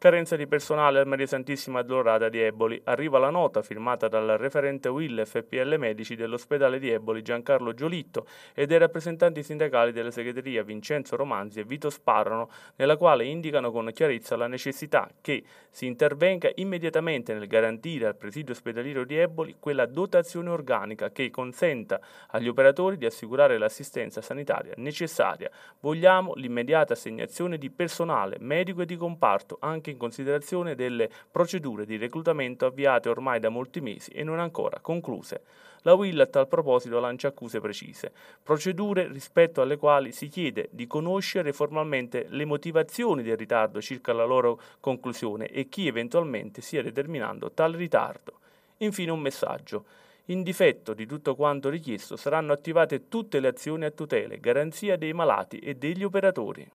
Carenza di personale al Maria Santissima Addolorata di Eboli. Arriva la nota firmata dal referente Will FPL Medici dell'ospedale di Eboli Giancarlo Giolitto e dei rappresentanti sindacali della segreteria Vincenzo Romanzi e Vito Sparrano, nella quale indicano con chiarezza la necessità che si intervenga immediatamente nel garantire al presidio ospedaliero di Eboli quella dotazione organica che consenta agli operatori di assicurare l'assistenza sanitaria necessaria. Vogliamo l'immediata assegnazione di personale medico e di comparto anche anche in considerazione delle procedure di reclutamento avviate ormai da molti mesi e non ancora concluse. La Will a tal proposito lancia accuse precise, procedure rispetto alle quali si chiede di conoscere formalmente le motivazioni del ritardo circa la loro conclusione e chi eventualmente stia determinando tal ritardo. Infine un messaggio. In difetto di tutto quanto richiesto saranno attivate tutte le azioni a tutela e garanzia dei malati e degli operatori.